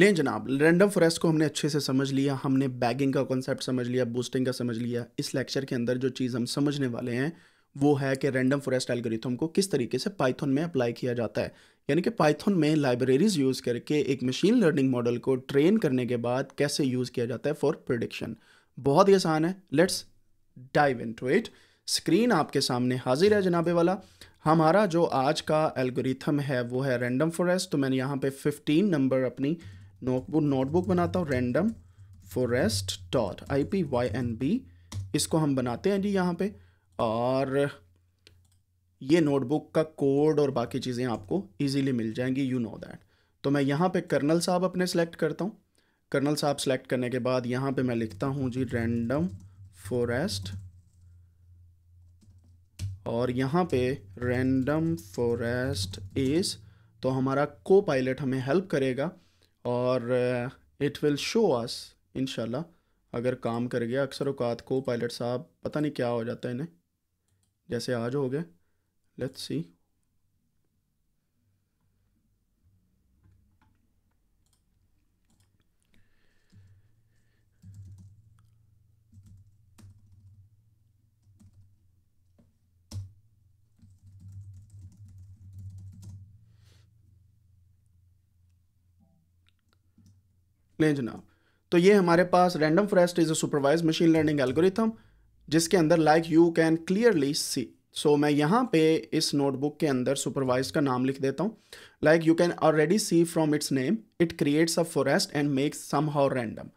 लें जनाब random forest को हमने अच्छे से समझ लिया हमने बैगिंग का कॉन्सेप्ट समझ लिया बूस्टिंग का समझ लिया इस लेक्चर के अंदर जो चीज़ हम समझने वाले हैं वो है कि रैंडम फॉरेस्ट एल्गोरिथम को किस तरीके से पाइथन में अप्लाई किया जाता है यानी कि पाइथन में लाइब्रेरीज यूज़ करके एक मशीन लर्निंग मॉडल को ट्रेन करने के बाद कैसे यूज़ किया जाता है फॉर प्रडिक्शन बहुत ही आसान है let's dive into it screen आपके सामने हाजिर है जनाबे वाला हमारा जो आज का एल्गोरिथम है वो है रैंडम फॉरेस्ट तो मैंने यहाँ पे 15 नंबर अपनी नोटबुक नोटबुक बनाता हूँ random forest dot I P Y N B इसको हम बनाते हैं जी यहाँ पे और ये नोटबुक का कोड और बाकी चीज़ें आपको इजीली मिल जाएंगी यू नो दैट तो मैं यहाँ पे कर्नल साहब अपने सेलेक्ट करता हूँ कर्नल साहब सेलेक्ट करने के बाद यहाँ पे मैं लिखता हूँ जी रैंडम फॉरेस्ट और यहाँ पे रैंडम फॉरेस्ट इज़ तो हमारा को पायलट हमें हेल्प करेगा और it will show us in अगर काम कर गया अक्सर अवकात को पायलट साहब पता नहीं क्या हो जाता है इन्हें जैसे आज हो गए लेट्स सी लें जनाब तो ये हमारे पास random forest is a supervise machine learning algorithm जिसके अंदर like you can clearly see so मैं यहाँ पे इस नोटबुक के अंदर सुपरवाइज का नाम लिख देता हूँ like you can already see from its name it creates a forest and makes somehow random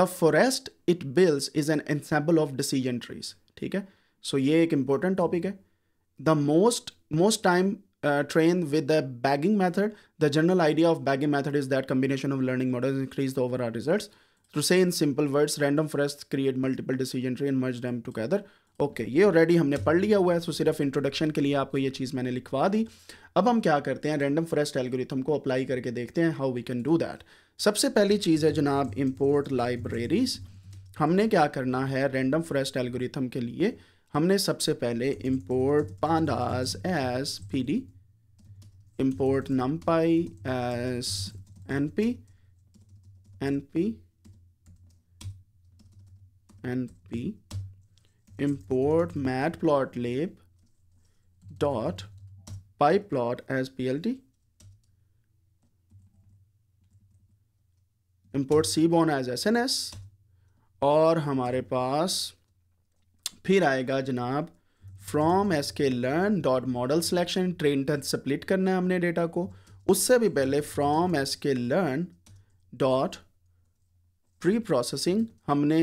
the forest it builds is an ensemble of decision trees ठीक है सो so, ये एक इम्पोर्टेंट टॉपिक है the most most time uh, train with the bagging method. The general idea of bagging method is that combination of learning models increase the overall results. To say in simple words, random forests create multiple decision tree and merge them together. Okay okay, ये already हमने पढ़ लिया हुआ है सो सिर्फ introduction के लिए आपको ये चीज़ मैंने लिखवा दी अब हम क्या करते हैं रैंडम फॉरेस्ट एल्गोरिथम को अप्लाई करके देखते हैं how we can do that सबसे पहली चीज़ है जनाब इंपोर्ट लाइब्रेरीज हमने क्या करना है रैंडम फॉरेस्ट एल्गोरिथम के लिए हमने सबसे पहले import pandas as P D import numpy as np np np import matplotlib dot pyplot as plt import seaborn as sns और हमारे पास फिर आएगा जनाब from S K learn dot model selection train टन स्प्लिट करना है हमने डेटा को उससे भी पहले from S K learn dot preprocessing हमने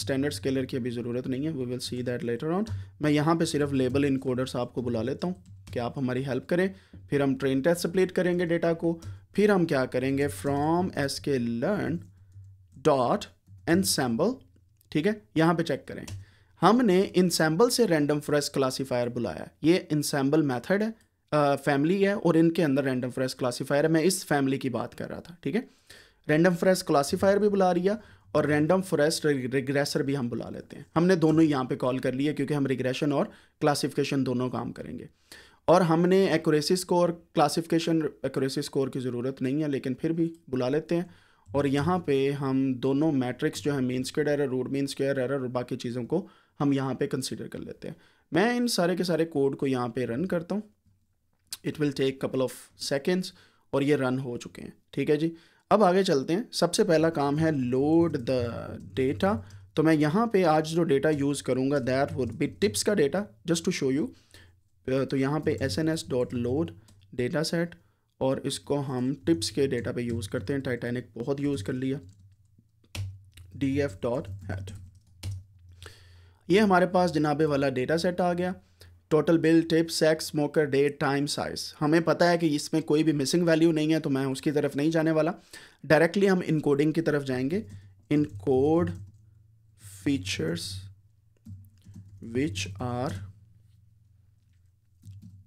स्टैंडर्ड स्केलर की अभी ज़रूरत नहीं है we will see that later on मैं यहाँ पे सिर्फ लेबल इनकोडर्स आपको बुला लेता हूँ कि आप हमारी हेल्प करें फिर हम ट्रेन टेस्ट सप्लीट करेंगे डेटा को फिर हम क्या करेंगे from S K learn dot ensemble ठीक है यहाँ पे चेक करें हमने इंसम्बल से रैंडम फ्रेस क्लासीफायर बुलाया ये इंसम्बल मैथड है फैमिली है और इनके अंदर रैंडम फ्रेस क्लासीफायर है मैं इस फैमिली की बात कर रहा था ठीक है रैंडम फ्रेस क्लासीफायर भी बुला रही है और रैंडम फ्रेश रिग्रेसर भी हम बुला लेते हैं हमने दोनों ही यहाँ पर कॉल कर लिया क्योंकि हम रिग्रेशन और क्लासीफिकेशन दोनों काम करेंगे और हमने accuracy score classification accuracy score की ज़रूरत नहीं है लेकिन फिर भी बुला लेते हैं और यहाँ पे हम दोनों मैट्रिक्स जो है mean square error root mean square error और बाकी चीज़ों को हम यहाँ पे कंसिडर कर लेते हैं मैं इन सारे के सारे कोड को यहाँ पे रन करता हूँ it will take couple of seconds और ये रन हो चुके हैं ठीक है जी अब आगे चलते हैं सबसे पहला काम है लोड द डेटा तो मैं यहाँ पे आज जो डेटा यूज़ करूँगा दैट वुड बी टिप्स का data just to show you तो यहाँ पे S N S dot load dataset और इसको हम टिप्स के डेटा पे यूज़ करते हैं टाइटैनिक बहुत यूज़ कर लिया डी एफ डॉट हैट ये हमारे पास जनाबे वाला डेटा सेट आ गया total bill tip sex smoker date time size हमें पता है कि इसमें कोई भी मिसिंग वैल्यू नहीं है तो मैं उसकी तरफ नहीं जाने वाला डायरेक्टली हम इनकोडिंग की तरफ जाएंगे encode features which are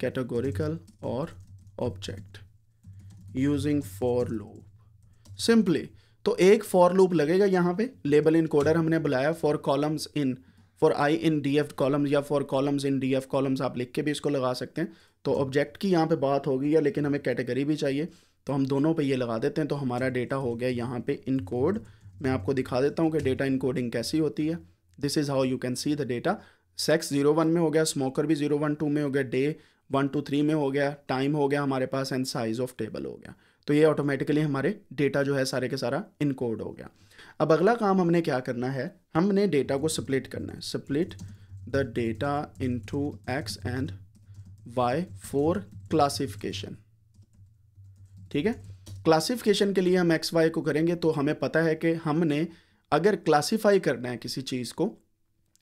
categorical और object using for loop simply तो एक फॉर लूप लगेगा यहाँ पे लेबल इनकोडर हमने बुलाया for columns in for I in D F columns या for columns in D F columns आप लिख के भी इसको लगा सकते हैं तो ऑब्जेक्ट की यहाँ पे बात होगी या लेकिन हमें कैटेगरी भी चाहिए तो हम दोनों पे ये लगा देते हैं तो हमारा डेटा हो गया यहाँ पे इनकोड मैं आपको दिखा देता हूँ कि डेटा इनकोडिंग कैसी होती है this is how you can see the data sex zero one में हो गया स्मोकर भी जीरो वन टू में हो गया डे वन टू थ्री में हो गया टाइम हो गया हमारे पास एंड साइज़ ऑफ टेबल हो गया तो ये ऑटोमेटिकली हमारे डेटा जो है सारे के सारा इनकोड हो गया अब अगला काम हमने क्या करना है हमने डेटा को स्प्लिट करना है split the data into X and Y for classification ठीक है क्लासिफिकेशन के लिए हम एक्स वाई को करेंगे तो हमें पता है कि हमने अगर क्लासीफाई करना है किसी चीज़ को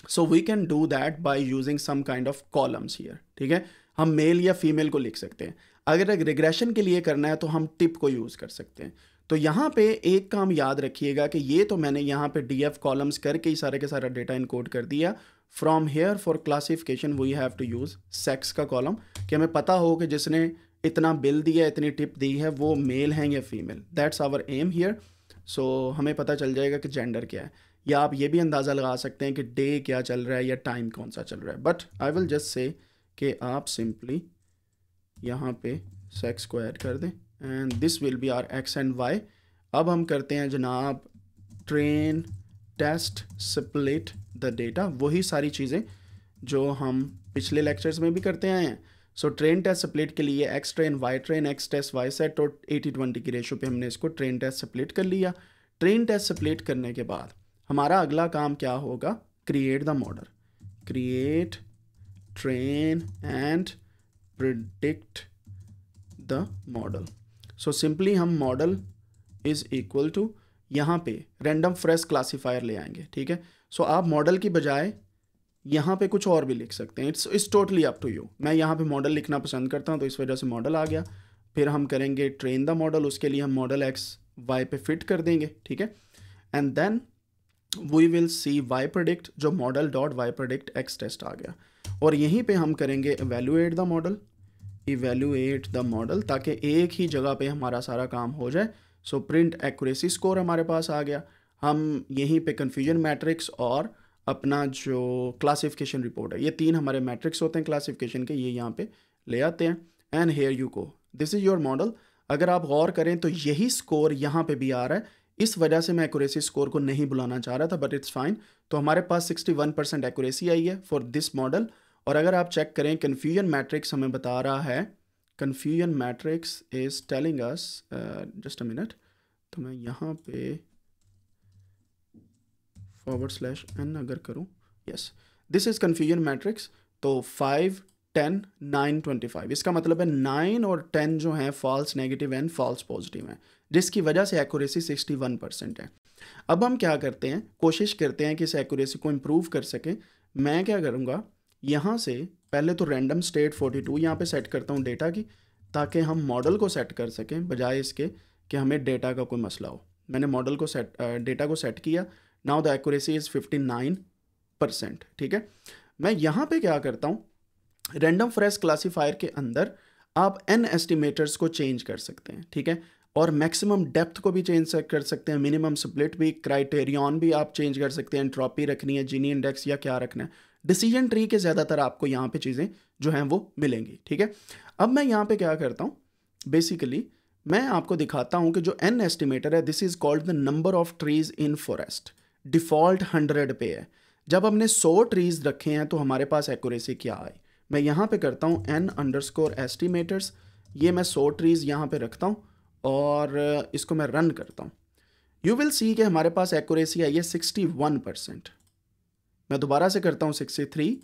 so we can do that by using some kind of columns here ठीक है हम मेल या फीमेल को लिख सकते हैं अगर रिग्रेशन के लिए करना है तो हम टिप को यूज़ कर सकते हैं तो यहाँ पे एक काम याद रखिएगा कि ये तो मैंने यहाँ पे डी एफ कॉलम्स करके ही सारे के सारा डेटा इनकोड कर दिया from here for classification we have to use sex का कॉलम कि हमें पता हो कि जिसने इतना बिल दिया इतनी टिप दी है वो मेल हैं या female that's our aim here so हमें पता चल जाएगा कि जेंडर क्या है या आप ये भी अंदाज़ा लगा सकते हैं कि डे क्या चल रहा है या टाइम कौन सा चल रहा है but I will just say कि आप सिंपली यहाँ पे सेक्स को ऐड कर दें and this will be our X and Y अब हम करते हैं जनाब train test split the data वही सारी चीज़ें जो हम पिछले लेक्चर्स में भी करते आए हैं सो ट्रेन टेस्ट स्प्लिट के लिए X train Y train X test Y set और एटी ट्वेंटी की रेशो पे हमने इसको ट्रेन टेस्ट स्प्लिट कर लिया ट्रेन टेस्ट स्प्लिट करने के बाद हमारा अगला काम क्या होगा create the model create train and predict the model so simply हम मॉडल इज़ इक्वल टू यहाँ पे रैंडम फ्रेश क्लासीफायर ले आएंगे ठीक है सो so, आप मॉडल की बजाय यहाँ पे कुछ और भी लिख सकते हैं it's it's totally up to you मैं यहाँ पे मॉडल लिखना पसंद करता हूँ तो इस वजह से मॉडल आ गया फिर हम करेंगे ट्रेन द मॉडल उसके लिए हम मॉडल एक्स वाई पे फिट कर देंगे ठीक है and then we will see Y predict जो model dot Y predict X test आ गया और यहीं पे हम करेंगे evaluate the model evaluate the model ताकि एक ही जगह पे हमारा सारा काम हो जाए सो प्रिंट एक्यूरेसी स्कोर हमारे पास आ गया हम यहीं पे कन्फ्यूजन मैट्रिक्स और अपना जो क्लासिफिकेशन रिपोर्ट है ये तीन हमारे मैट्रिक्स होते हैं क्लासिफिकेशन के ये यहाँ पे ले आते हैं and here you go this is your model अगर आप गौर करें तो यही स्कोर यहाँ पे भी आ रहा है इस वजह से मैं एक्यूरेसी स्कोर को नहीं बुलाना चाह रहा था बट इट्स फाइन तो हमारे पास 61 परसेंट एक्यूरेसी आई है फॉर दिस मॉडल और अगर आप चेक करें कन्फ्यूजन मैट्रिक्स हमें बता रहा है confusion matrix is telling us just a minute तो मैं यहाँ पे फॉरवर्ड स्लैश एन अगर करूँ yes this is confusion matrix तो five ten nine twenty five इसका मतलब है नाइन और टेन जो हैं false negative and false positive हैं जिसकी वजह से एक्यूरेसी सिक्सटी वन परसेंट है अब हम क्या करते हैं कोशिश करते हैं कि इस एक्यूरेसी को इम्प्रूव कर सकें मैं क्या करूँगा यहाँ से पहले तो रैंडम स्टेट 42 टू यहाँ पर सेट करता हूँ डेटा की ताकि हम मॉडल को सेट कर सकें बजाय इसके कि हमें डेटा का कोई मसला हो मैंने मॉडल को सेट डेटा को सेट किया now the accuracy is 59 percent ठीक है मैं यहाँ पे क्या करता हूँ रैंडम फ्रेश क्लासीफायर के अंदर आप एन एस्टिमेटर्स को चेंज कर सकते हैं ठीक है और मैक्सिमम डेप्थ को भी चेंज कर सकते हैं मिनिमम स्प्लिट भी क्राइटेरियन भी आप चेंज कर सकते हैं ट्रॉपी रखनी है जीनी इंडेक्स या क्या रखना है डिसीजन ट्री के ज़्यादातर आपको यहाँ पे चीज़ें जो हैं वो मिलेंगी ठीक है अब मैं यहाँ पे क्या करता हूँ बेसिकली मैं आपको दिखाता हूँ कि जो एन एस्टिमेटर है this is called the number of trees in forest default hundred पे है जब हमने सौ ट्रीज़ रखे हैं तो हमारे पास एक्यूरेसी क्या आई मैं यहाँ पे करता हूँ एन अंडर स्कोर एस्टिमेटर्स ये मैं सौ ट्रीज़ यहाँ पे रखता हूँ और इसको मैं रन करता हूँ यू विल सी कि हमारे पास एक्यूरेसी आई है सिक्सटी वन परसेंट मैं दोबारा से करता हूँ सिक्सटी थ्री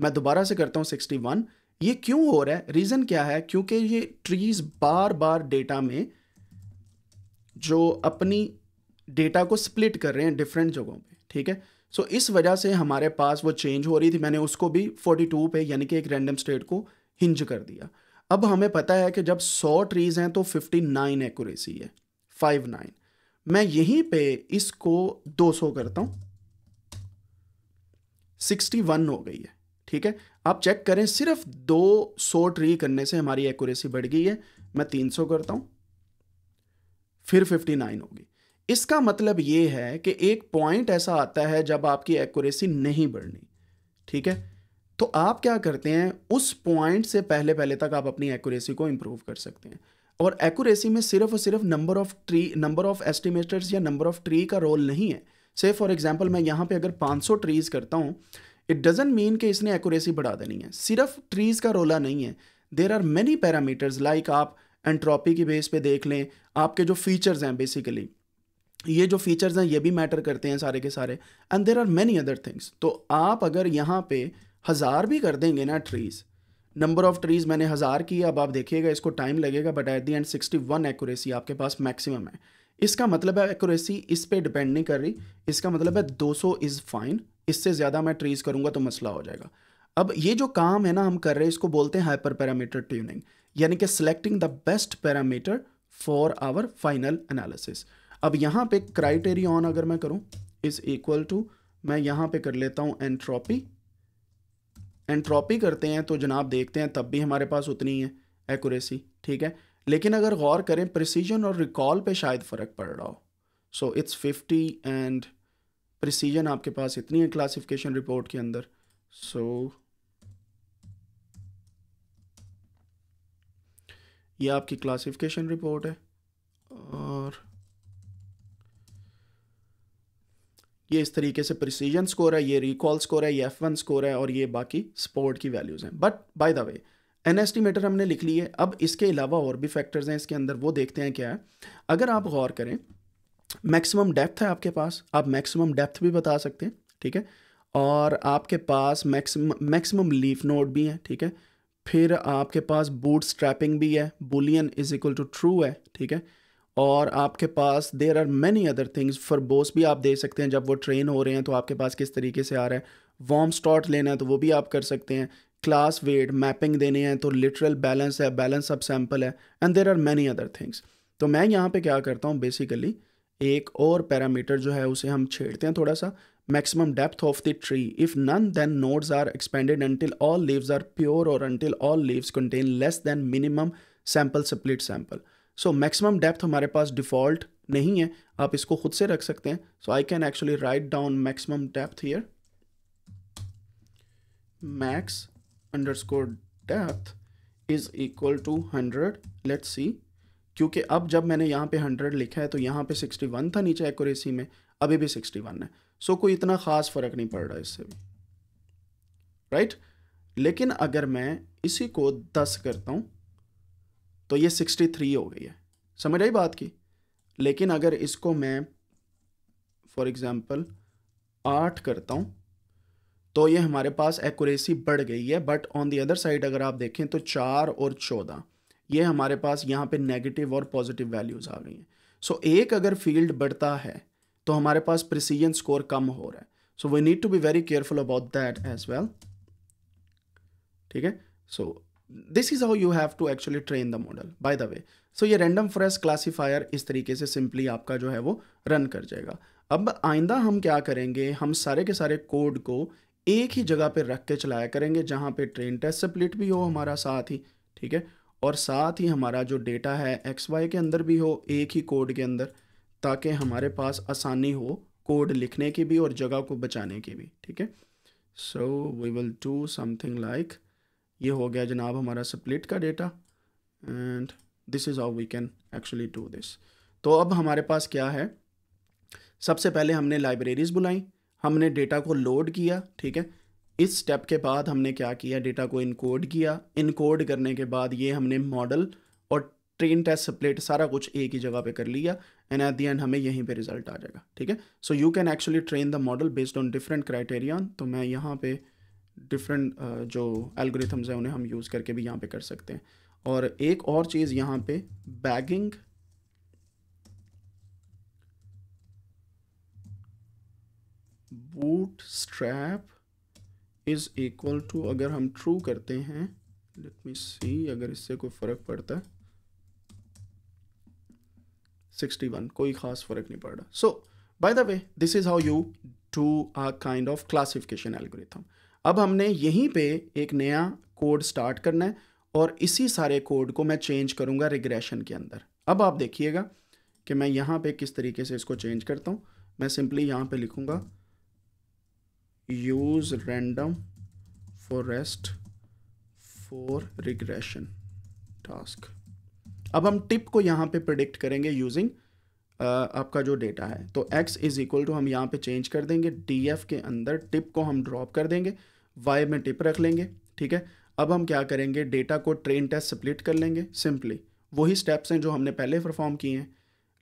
मैं दोबारा से करता हूँ सिक्सटी वन ये क्यों हो रहा है रीज़न क्या है क्योंकि ये ट्रीज बार बार डेटा में जो अपनी डेटा को स्प्लिट कर रहे हैं डिफरेंट जगहों पे ठीक है सो so, इस वजह से हमारे पास वो चेंज हो रही थी मैंने उसको भी 42 पे यानी कि एक रैंडम स्टेट को हिंज कर दिया अब हमें पता है कि जब 100 ट्रीज़ हैं तो 59 एक्यूरेसी है 59 मैं यहीं पे इसको 200 करता हूँ 61 हो गई है ठीक है आप चेक करें सिर्फ दो सौ ट्री करने से हमारी एक्यूरेसी बढ़ गई है मैं 300 करता हूँ फिर 59 होगी इसका मतलब ये है कि एक पॉइंट ऐसा आता है जब आपकी एक्यूरेसी नहीं बढ़नी ठीक है तो आप क्या करते हैं उस पॉइंट से पहले पहले तक आप अपनी एक्यूरेसी को इम्प्रूव कर सकते हैं और एक्यूरेसी में सिर्फ और सिर्फ number of tree number of estimators या नंबर ऑफ ट्री का रोल नहीं है से फॉर एग्जाम्पल मैं यहाँ पे अगर 500 ट्रीज़ करता हूँ इट डजेंट मीन कि इसने एक्यूरेसी बढ़ा देनी है सिर्फ ट्रीज़ का रोला नहीं है there are many parameters like आप एंट्रॉपी की बेस पे देख लें आपके जो फीचर्स हैं बेसिकली ये जो फीचर्स हैं ये भी मैटर करते हैं सारे के सारे and there are many other things तो आप अगर यहाँ पे हज़ार भी कर देंगे ना ट्रीज़ नंबर ऑफ़ ट्रीज़ मैंने हज़ार की अब आप देखिएगा इसको टाइम लगेगा but at the end sixty one accuracy आपके पास मैक्सिमम है इसका मतलब है एक्यूरेसी इस पे डिपेंड नहीं कर रही इसका मतलब है 200 इज़ फाइन इससे ज़्यादा मैं ट्रीज करूँगा तो मसला हो जाएगा अब ये जो काम है ना हम कर रहे हैं इसको बोलते हैं हाइपर पैरामीटर ट्यूनिंग यानी कि selecting the best parameter for our final analysis अब यहाँ पे क्राइटेरिया ऑन अगर मैं करूँ इज़ इक्वल टू मैं यहाँ पे कर लेता हूँ एंट्रोपी एंट्रोपी करते हैं तो जनाब देखते हैं तब भी हमारे पास उतनी है एक्यूरेसी ठीक है लेकिन अगर गौर करें प्रिसीजन और रिकॉल पे शायद फ़र्क पड़ रहा हो so it's fifty and precision आपके पास इतनी है क्लासिफिकेशन रिपोर्ट के अंदर सो so, ये आपकी क्लासिफिकेशन रिपोर्ट है और ये इस तरीके से प्रिसीजन स्कोर है ये रिकॉल स्कोर है ये एफ वन स्कोर है और ये बाकी स्पोर्ट की वैल्यूज़ हैं but by the way N estimator हमने लिख ली है अब इसके अलावा और भी फैक्टर्स हैं इसके अंदर वो देखते हैं क्या है अगर आप गौर करें मैक्सिमम डेप्थ है आपके पास आप मैक्सिमम डेप्थ भी बता सकते हैं ठीक है और आपके पास मैक्सिमम मैक्सिमम लीफ नोड भी हैं ठीक है फिर आपके पास बूट स्ट्रैपिंग भी है boolean is equal to true है ठीक है और आपके पास there are many other things verbose भी आप दे सकते हैं जब वो ट्रेन हो रहे हैं तो आपके पास किस तरीके से आ रहा है वॉम स्टॉट लेना है तो वो भी आप कर सकते हैं क्लास वेट मैपिंग देने हैं तो लिटरल बैलेंस है बैलेंस अब सैम्पल है and there are many other things तो मैं यहाँ पर क्या करता हूँ बेसिकली एक और पैरामीटर जो है उसे हम छेड़ते हैं थोड़ा सा maximum depth of the tree if none then nodes are expanded until all leaves are pure और until all leaves contain less than minimum sample split sample so maximum depth हमारे पास डिफॉल्ट नहीं है आप इसको खुद से रख सकते हैं so I can actually write down maximum depth here max underscore depth is equal to hundred let's see क्योंकि अब जब मैंने यहाँ पे हंड्रेड लिखा है तो यहाँ पे सिक्सटी वन था नीचे एक्यूरेसी में अभी भी सिक्सटी वन है सो so, कोई इतना ख़ास फ़र्क नहीं पड़ रहा इससे भी राइट right? लेकिन अगर मैं इसी को दस करता हूँ तो ये सिक्सटी थ्री हो गई है समझ आई बात की लेकिन अगर इसको मैं फॉर एग्ज़ाम्पल आठ करता हूँ तो ये हमारे पास एक्यूरेसी बढ़ गई है but on the other side अगर आप देखें तो चार और चौदह ये हमारे पास यहाँ पे नेगेटिव और पॉजिटिव वैल्यूज़ आ गई हैं सो so, एक अगर फील्ड बढ़ता है तो हमारे पास प्रिसीजन स्कोर कम हो रहा है so we need to be very careful about that as well ठीक है so this is how you have to actually train the model by the way so ये रेंडम फ्रेश क्लासीफायर इस तरीके से simply आपका जो है वो रन कर जाएगा अब आइंदा हम क्या करेंगे हम सारे के सारे कोड को एक ही जगह पे रख के चलाया करेंगे जहाँ पे ट्रेन टेस्ट सप्लिट भी हो हमारा साथ ही ठीक है और साथ ही हमारा जो डेटा है एक्स वाई के अंदर भी हो एक ही कोड के अंदर ताकि हमारे पास आसानी हो कोड लिखने की भी और जगह को बचाने की भी ठीक है so we will do something like ये हो गया जनाब हमारा स्प्लिट का data and this is how we can actually do this तो अब हमारे पास क्या है सबसे पहले हमने लाइब्रेरीज़ बुलाई हमने डेटा को लोड किया ठीक है इस स्टेप के बाद हमने क्या किया डेटा को इनकोड किया इनकोड करने के बाद ये हमने मॉडल और ट्रेन टेस्ट सप्लेट सारा कुछ एक ही जगह पे कर लिया एंड एट दी एंड हमें यहीं पे रिजल्ट आ जाएगा ठीक है so you can actually train the model based on different criteria तो मैं यहाँ पे डिफरेंट जो एल्गोरिथम्स हैं उन्हें हम यूज़ करके भी यहाँ पे कर सकते हैं और एक और चीज़ यहाँ पे bagging bootstrap is equal to अगर हम ट्रू करते हैं लेट मी सी अगर इससे कोई फ़र्क पड़ता है सिक्सटी वन कोई ख़ास फ़र्क नहीं पड़ रहा so by the way this is how you do a kind of classification algorithm अब हमने यहीं पे एक नया कोड स्टार्ट करना है और इसी सारे कोड को मैं चेंज करूंगा रिग्रेशन के अंदर अब आप देखिएगा कि मैं यहाँ पे किस तरीके से इसको चेंज करता हूँ मैं सिंपली यहाँ पे लिखूंगा use random forest for regression task अब हम टिप को यहाँ पे प्रडिक्ट करेंगे यूजिंग uh, आपका जो डेटा है तो x इज इक्वल टू हम यहाँ पे चेंज कर देंगे df के अंदर टिप को हम ड्रॉप कर देंगे y में टिप रख लेंगे ठीक है अब हम क्या करेंगे डेटा को ट्रेन टेस्ट स्प्लिट कर लेंगे सिंपली वही स्टेप्स हैं जो हमने पहले परफॉर्म किए हैं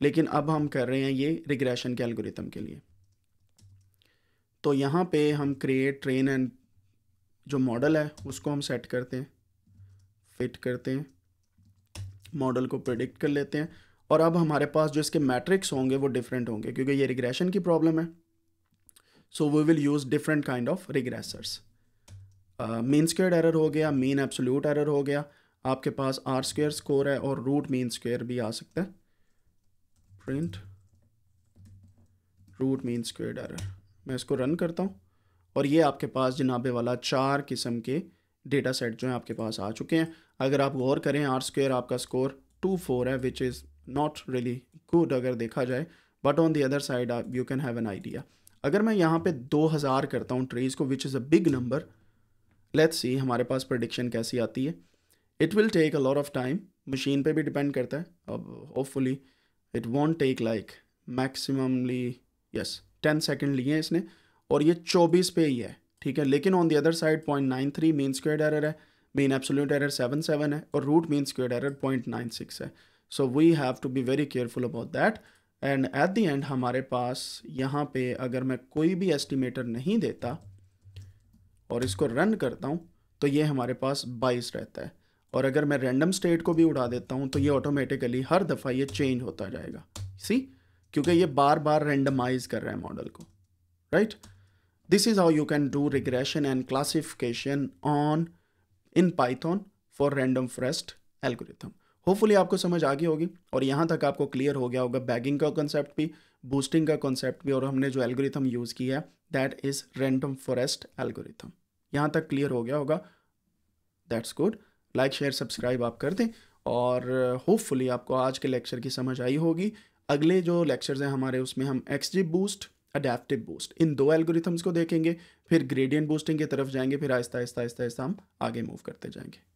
लेकिन अब हम कर रहे हैं ये रिग्रेशन के एल्गोरिथम के लिए तो यहाँ पे हम क्रिएट ट्रेन एंड जो मॉडल है उसको हम सेट करते हैं फिट करते हैं मॉडल को प्रडिक्ट कर लेते हैं और अब हमारे पास जो इसके मैट्रिक्स होंगे वो डिफरेंट होंगे क्योंकि ये रिग्रेशन की प्रॉब्लम है so we will use different kind of regressors mean square error हो गया मीन एब्सोल्यूट एरर हो गया आपके पास आर स्क्वेयर स्कोर है और रूट मीन स्क्वेयर भी आ सकता है print root mean square error मैं इसको रन करता हूँ और ये आपके पास जनाबे वाला चार किस्म के डेटा सेट जो हैं आपके पास आ चुके हैं अगर आप गौर करें आर स्क्वेयर आपका स्कोर टू फोर है which is not really good अगर देखा जाए but on the other side you can have an idea अगर मैं यहाँ पे 2000 करता हूँ ट्रीज़ को which is a big number let's see हमारे पास प्रडिक्शन कैसी आती है it will take a lot of time machine पे भी डिपेंड करता है अब hopefully it won't take like maximally yes ten second लिए हैं इसने और ये चौबीस पे ही है ठीक है लेकिन on the other side point nine three mean square error है mean absolute error seven seven है और root mean square error point nine six है so we have to be very careful about that and at the end हमारे पास यहाँ पे अगर मैं कोई भी एस्टिमेटर नहीं देता और इसको रन करता हूँ तो ये हमारे पास बाईस रहता है और अगर मैं रैंडम स्टेट को भी उड़ा देता हूँ तो ये ऑटोमेटिकली हर दफ़ा ये चेंज होता जाएगा सी क्योंकि ये बार बार रेंडमाइज कर रहा है मॉडल को right this is how you can do regression and classification on in Python for random forest algorithm hopefully आपको समझ आ गई होगी और यहाँ तक आपको क्लियर हो गया होगा बैगिंग का कॉन्सेप्ट भी बूस्टिंग का कॉन्सेप्ट भी और हमने जो एल्गोरिथम यूज़ किया है that is random forest algorithm यहाँ तक क्लियर हो गया होगा that's good like share subscribe आप कर दें और होपफुली आपको आज के लेक्चर की समझ आई होगी अगले जो लेक्चर्स हैं हमारे उसमें हम एक्सजी बूस्ट अडेप्टिव बूस्ट इन दो एल्गोरिथम्स को देखेंगे फिर ग्रेडियंट बूस्टिंग की तरफ जाएंगे फिर आहिस्ता आहिस्ता आहिस्ता आहिस्ता हम आगे मूव करते जाएंगे